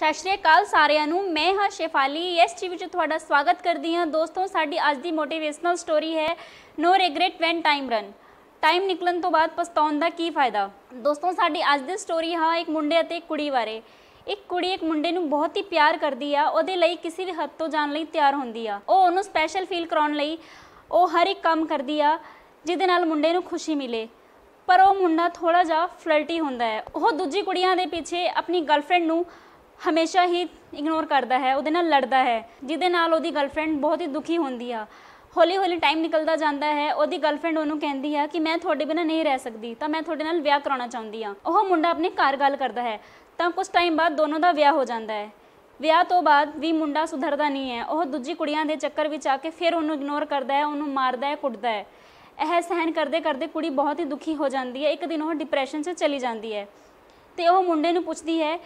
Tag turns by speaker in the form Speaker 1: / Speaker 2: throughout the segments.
Speaker 1: ਸਤਿ ਸ਼੍ਰੀ ਅਕਾਲ ਸਾਰਿਆਂ ਨੂੰ ਮੈਂ ਹਾਂ ਸ਼ੇਫਾਲੀ ਇਸ ਟੀਵੀ 'ਚ ਤੁਹਾਡਾ ਸਵਾਗਤ ਕਰਦੀ ਹਾਂ ਦੋਸਤੋ ਸਾਡੀ ਅੱਜ ਦੀ ਮੋਟੀਵੇਸ਼ਨਲ ਸਟੋਰੀ ਹੈ no regret when time run time ਨਿਕਲਣ ਤੋਂ ਬਾਅਦ ਪਛਤਾਉਣ ਦਾ ਕੀ ਫਾਇਦਾ ਦੋਸਤੋ ਸਾਡੀ ਅੱਜ ਦੀ ਸਟੋਰੀ ਹਾਂ ਇੱਕ ਮੁੰਡੇ ਅਤੇ ਇੱਕ ਕੁੜੀ ਬਾਰੇ ਇੱਕ ਕੁੜੀ ਇੱਕ ਮੁੰਡੇ ਨੂੰ ਬਹੁਤ ਹੀ ਪਿਆਰ ਕਰਦੀ ਆ ਉਹਦੇ ਲਈ ਕਿਸੇ ਵੀ ਹੱਦ ਤੋਂ ਜਾਣ ਲਈ ਤਿਆਰ ਹੁੰਦੀ ਆ ਉਹ ਉਹਨੂੰ ਸਪੈਸ਼ਲ ਫੀਲ ਕਰਾਉਣ ਲਈ ਉਹ ਹਰ ਇੱਕ ਕੰਮ ਕਰਦੀ ਆ ਜਿਹਦੇ ਨਾਲ ਮੁੰਡੇ ਨੂੰ ਖੁਸ਼ੀ ਮਿਲੇ ਪਰ ਉਹ ਮੁੰਡਾ ਥੋੜਾ ਜਿਹਾ ਫਲਰਟੀ ਹੁੰਦਾ ਹੈ ਉਹ ਦੂਜੀ ਕੁੜੀਆਂ ਦੇ ਪਿੱਛੇ ਆਪਣੀ ਗਰਲਫ੍ਰੈਂਡ ਨੂੰ ਹਮੇਸ਼ਾ ਹੀ ਇਗਨੋਰ ਕਰਦਾ ਹੈ ਉਹਦੇ ਨਾਲ ਲੜਦਾ ਹੈ ਜਿਹਦੇ ਨਾਲ ਉਹਦੀ ਗਰਲਫ੍ਰੈਂਡ ਬਹੁਤ ਹੀ ਦੁਖੀ ਹੁੰਦੀ ਆ ਹੌਲੀ ਹੌਲੀ ਟਾਈਮ ਨਿਕਲਦਾ ਜਾਂਦਾ ਹੈ ਉਹਦੀ ਗਰਲਫ੍ਰੈਂਡ ਉਹਨੂੰ ਕਹਿੰਦੀ ਆ ਕਿ ਮੈਂ ਤੁਹਾਡੇ ਬਿਨਾ ਨਹੀਂ ਰਹਿ ਸਕਦੀ ਤਾਂ ਮੈਂ ਤੁਹਾਡੇ ਨਾਲ ਵਿਆਹ ਕਰਾਉਣਾ ਚਾਹੁੰਦੀ ਆ ਉਹ ਮੁੰਡਾ ਆਪਣੇ ਘਰ ਗੱਲ ਕਰਦਾ ਹੈ ਤਾਂ ਕੁਝ ਟਾਈਮ ਬਾਅਦ ਦੋਨੋਂ ਦਾ ਵਿਆਹ ਹੋ ਜਾਂਦਾ ਹੈ ਵਿਆਹ ਤੋਂ ਬਾਅਦ ਵੀ ਮੁੰਡਾ ਸੁਧਰਦਾ ਨਹੀਂ ਹੈ ਉਹ ਦੂਜੀ ਕੁੜੀਆਂ ਦੇ ਚੱਕਰ ਵਿੱਚ ਆ ਕੇ ਫਿਰ ਉਹਨੂੰ ਇਗਨੋਰ ਕਰਦਾ ਹੈ ਉਹਨੂੰ ਮਾਰਦਾ ਹੈ ਕੁੱਟਦਾ ਹੈ ਇਹ ਸਹਿਨ ਕਰਦੇ ਕਰਦੇ ਕੁੜੀ ਬਹੁਤ ਹੀ ਦੁਖੀ ਹੋ ਜਾਂਦੀ ਹੈ ਇੱਕ ਦਿਨ ਉਹ ਡਿਪਰੈਸ਼ਨ 'ਚ ਚਲੀ ਜਾਂਦੀ ਹੈ ਤੇ ਉਹ ਮੁੰਡੇ ਨੂੰ ਪੁੱਛਦੀ ਹੈ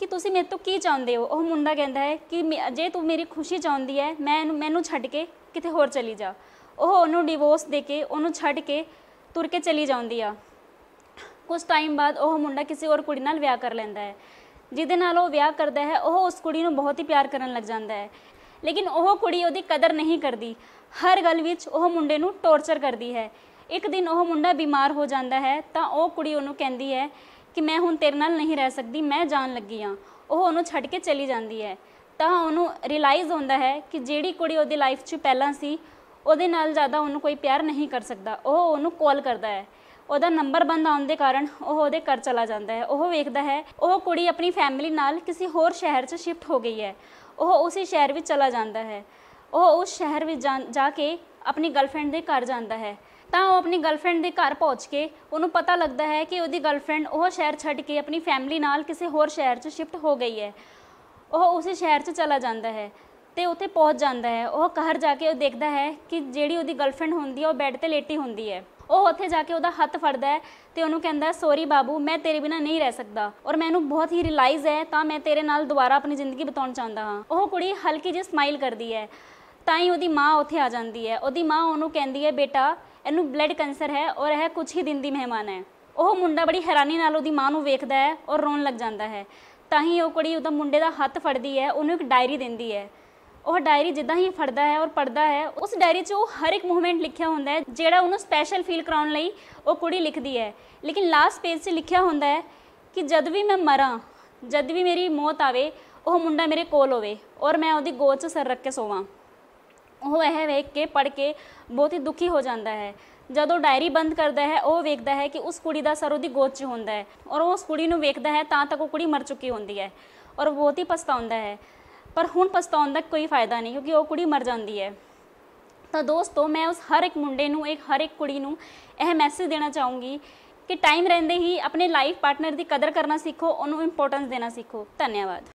Speaker 1: ਕਿ ਤੁਸੀਂ ਮੇਰੇ ਤੋਂ ਕੀ ਚਾਹੁੰਦੇ ਹੋ ਉਹ ਮੁੰਡਾ ਕਹਿੰਦਾ ਹੈ ਕਿ ਜੇ ਤੂੰ ਮੇਰੀ ਖੁਸ਼ੀ ਚਾਹੁੰਦੀ ਹੈ ਮੈਂ ਮੈਨੂੰ ਛੱਡ ਕੇ ਕਿਤੇ ਹੋਰ ਚਲੀ ਜਾ ਉਹ ਉਹਨੂੰ ਡਿਵੋਰਸ ਦੇ ਕੇ ਉਹਨੂੰ ਛੱਡ ਕੇ ਤੁਰ ਕੇ ਚਲੀ ਜਾਂਦੀ ਆ ਕੁਝ ਟਾਈਮ ਬਾਅਦ ਉਹ ਮੁੰਡਾ ਕਿਸੇ ਹੋਰ ਕੁੜੀ ਨਾਲ ਵਿਆਹ ਕਰ ਲੈਂਦਾ ਹੈ ਜਿਹਦੇ ਨਾਲ ਉਹ ਵਿਆਹ ਕਰਦਾ ਹੈ ਉਹ ਉਸ ਕੁੜੀ ਨੂੰ ਬਹੁਤ ਹੀ ਪਿਆਰ ਕਰਨ ਲੱਗ ਜਾਂਦਾ ਹੈ ਲੇਕਿਨ ਉਹ ਕੁੜੀ ਉਹਦੀ ਕਦਰ ਨਹੀਂ ਕਰਦੀ ਹਰ ਗੱਲ ਵਿੱਚ ਉਹ ਮੁੰਡੇ ਨੂੰ ਟੌਰਚਰ ਕਰਦੀ ਹੈ ਇੱਕ ਦਿਨ ਉਹ ਮੁੰਡਾ ਬਿਮਾਰ ਹੋ ਜਾਂਦਾ ਹੈ ਤਾਂ ਉਹ ਕੁੜੀ ਉਹਨੂੰ ਕਹਿੰਦੀ ਹੈ ਕਿ ਮੈਂ ਹੁਣ ਤੇਰੇ ਨਾਲ ਨਹੀਂ ਰਹਿ ਸਕਦੀ ਮੈਂ ਜਾਣ ਲੱਗੀ ਆ ਉਹ ਉਹਨੂੰ ਛੱਡ ਕੇ ਚਲੀ ਜਾਂਦੀ ਹੈ ਤਾਂ ਉਹਨੂੰ ਰਿਅਲਾਈਜ਼ ਹੁੰਦਾ ਹੈ ਕਿ ਜਿਹੜੀ ਕੁੜੀ ਉਹਦੀ ਲਾਈਫ 'ਚ ਪਹਿਲਾਂ ਸੀ ਉਹਦੇ ਨਾਲ ਜ਼ਿਆਦਾ ਉਹਨੂੰ ਕੋਈ ਪਿਆਰ ਨਹੀਂ ਕਰ ਸਕਦਾ ਉਹ ਉਹਨੂੰ ਕਾਲ ਕਰਦਾ ਹੈ ਉਹਦਾ ਨੰਬਰ ਬੰਦ ਆਉਣ ਦੇ ਕਾਰਨ ਉਹ ਉਹਦੇ ਘਰ ਚਲਾ ਜਾਂਦਾ ਹੈ ਉਹ ਵੇਖਦਾ ਹੈ ਉਹ ਕੁੜੀ ਆਪਣੀ ਫੈਮਿਲੀ ਨਾਲ ਕਿਸੇ ਹੋਰ ਸ਼ਹਿਰ 'ਚ ਸ਼ਿਫਟ ਹੋ ਗਈ ਹੈ ਉਹ ਉਸੇ ਸ਼ਹਿਰ ਵਿੱਚ ਚਲਾ ਜਾਂਦਾ ਹੈ ਉਹ ਉਸ ਸ਼ਹਿਰ ਵਿੱਚ ਜਾ ਕੇ ਆਪਣੀ ਗਰਲਫ੍ਰੈਂਡ ਦੇ ਘਰ ਜਾਂਦਾ ਹੈ ਤਾਂ ਉਹ ਆਪਣੀ ਗਰਲਫ੍ਰੈਂਡ ਦੇ ਘਰ ਪਹੁੰਚ ਕੇ ਉਹਨੂੰ ਪਤਾ ਲੱਗਦਾ ਹੈ ਕਿ ਉਹਦੀ ਗਰਲਫ੍ਰੈਂਡ ਉਹ ਸ਼ਹਿਰ ਛੱਡ ਕੇ ਆਪਣੀ ਫੈਮਿਲੀ ਨਾਲ ਕਿਸੇ ਹੋਰ ਸ਼ਹਿਰ 'ਚ ਸ਼ਿਫਟ ਹੋ ਗਈ ਹੈ ਉਹ ਉਸੇ ਸ਼ਹਿਰ 'ਚ ਚਲਾ ਜਾਂਦਾ ਹੈ ਤੇ ਉੱਥੇ ਪਹੁੰਚ ਜਾਂਦਾ ਹੈ ਉਹ ਘਰ ਜਾ ਕੇ ਉਹ ਦੇਖਦਾ ਹੈ ਕਿ ਜਿਹੜੀ ਉਹਦੀ ਗਰਲਫ੍ਰੈਂਡ ਹੁੰਦੀ ਹੈ ਉਹ ਬੈੱਡ ਤੇ ਲੇਟੀ ਹੁੰਦੀ ਹੈ ਉਹ ਉੱਥੇ ਜਾ ਕੇ ਉਹਦਾ ਹੱਥ ਫੜਦਾ ਹੈ ਤੇ ਉਹਨੂੰ ਕਹਿੰਦਾ ਸੌਰੀ ਬਾਬੂ ਮੈਂ ਤੇਰੇ ਬਿਨਾ ਨਹੀਂ ਰਹਿ ਸਕਦਾ ਔਰ ਮੈਨੂੰ ਬਹੁਤ ਹੀ ਰਿਅਲਾਈਜ਼ ਹੈ ਤਾਂ ਮੈਂ ਤੇਰੇ ਨਾਲ ਦੁਬਾਰਾ ਆਪਣੀ ਜ਼ਿੰਦਗੀ ਬਿਤਾਉਣਾ ਚਾਹੁੰਦਾ ਹਾਂ ਉਹ ਕੁੜੀ ਹਲਕੀ ਜਿਹੀ ਸਮਾਈਲ ਕਰਦੀ ਹੈ ਤਾਂ ਹੀ ਉਹਦੀ ਮਾਂ ਉੱਥੇ ਆ ਜਾਂਦੀ ਹੈ ਉਹਦੀ ਮਾਂ ਉਹਨੂੰ ਕਹਿੰਦੀ ਹੈ ਬੇਟਾ ਇਹਨੂੰ ਬਲੱਡ ਕੈਂਸਰ ਹੈ ਔਰ ਇਹ ਕੁਝ ਹੀ ਦਿਨ ਦੀ ਮਹਿਮਾਨ ਹੈ ਉਹ ਮੁੰਡਾ ਬੜੀ ਹੈਰਾਨੀ ਨਾਲ ਉਹਦੀ ਮਾਂ ਨੂੰ ਵੇਖਦਾ ਹੈ ਔਰ ਰੋਣ ਲੱਗ ਜਾਂਦਾ ਹੈ ਤਾਂ ਹੀ ਉਹ ਕੁੜੀ ਉਹਦਾ ਮੁੰਡੇ ਦਾ ਹੱਥ ਫੜਦੀ ਹੈ ਉਹਨੂੰ ਇੱਕ ਡਾਇਰੀ ਦਿੰਦੀ ਹੈ ਉਹ ਡਾਇਰੀ ਜਿੱਦਾਂ ਹੀ ਫੜਦਾ ਹੈ ਔਰ ਪੜਦਾ ਹੈ ਉਸ ਡਾਇਰੀ 'ਚ ਉਹ ਹਰ ਇੱਕ ਮੂਵਮੈਂਟ ਲਿਖਿਆ ਹੁੰਦਾ ਹੈ ਜਿਹੜਾ ਉਹਨੂੰ ਸਪੈਸ਼ਲ ਫੀਲ ਕਰਾਉਣ ਲਈ ਉਹ ਕੁੜੀ ਲਿਖਦੀ ਹੈ ਲੇਕਿਨ ਲਾਸਟ ਪੇਜ 'ਚ ਲਿਖਿਆ ਹੁੰਦਾ ਹੈ ਕਿ ਜਦ ਵੀ ਮੈਂ ਮਰਾਂ ਜਦ ਵੀ ਮੇਰੀ ਮੌਤ ਆਵੇ ਉਹ ਮੁੰਡਾ ਮੇਰੇ ਕੋਲ ਹੋਵੇ ਔਰ ਮੈਂ ਉਹਦੀ ਗੋਦ 'ਚ ਸਰ ਰੱਖ ਕੇ ਸੋਵਾਂ ਉਹ ਇਹ ਵੇਖ ਕੇ ਪੜ ਕੇ ਬਹੁਤ ਹੀ ਦੁਖੀ ਹੋ ਜਾਂਦਾ ਹੈ ਜਦੋਂ ਡਾਇਰੀ ਬੰਦ ਕਰਦਾ ਹੈ ਉਹ ਵੇਖਦਾ ਹੈ ਕਿ ਉਸ ਕੁੜੀ ਦਾ ਸਰ ਉਹਦੀ ਗੋਦ 'ਚ ਹੁੰਦਾ ਹੈ ਔਰ ਉਸ ਕੁੜੀ ਨੂੰ ਵੇਖਦਾ ਹੈ ਤਾਂ ਤੱਕ ਉਹ ਕੁੜੀ ਮਰ ਚੁੱਕੀ ਹੁੰਦੀ ਹੈ ਔਰ ਬਹੁਤ ਹੀ ਪਛਤਾਉਂਦਾ ਹੈ ਪਰ ਹੁਣ ਪਛਤਾਉਣ ਦਾ ਕੋਈ ਫਾਇਦਾ ਨਹੀਂ ਕਿਉਂਕਿ ਉਹ ਕੁੜੀ ਮਰ ਜਾਂਦੀ ਹੈ ਤਾਂ ਦੋਸਤੋ ਮੈਂ ਉਸ ਹਰ ਇੱਕ ਮੁੰਡੇ ਨੂੰ ਇੱਕ ਹਰ ਇੱਕ ਕੁੜੀ ਨੂੰ ਇਹ ਮੈਸੇਜ ਦੇਣਾ ਚਾਹੂੰਗੀ ਕਿ ਟਾਈਮ ਰਹਿੰਦੇ ਹੀ ਆਪਣੇ ਲਾਈਫ ਪਾਰਟਨਰ ਦੀ ਕਦਰ ਕਰਨਾ ਸਿੱਖੋ ਉਹਨੂੰ ਇੰਪੋਰਟੈਂਸ ਦੇਣਾ ਸਿੱਖੋ ਧੰਨਵਾਦ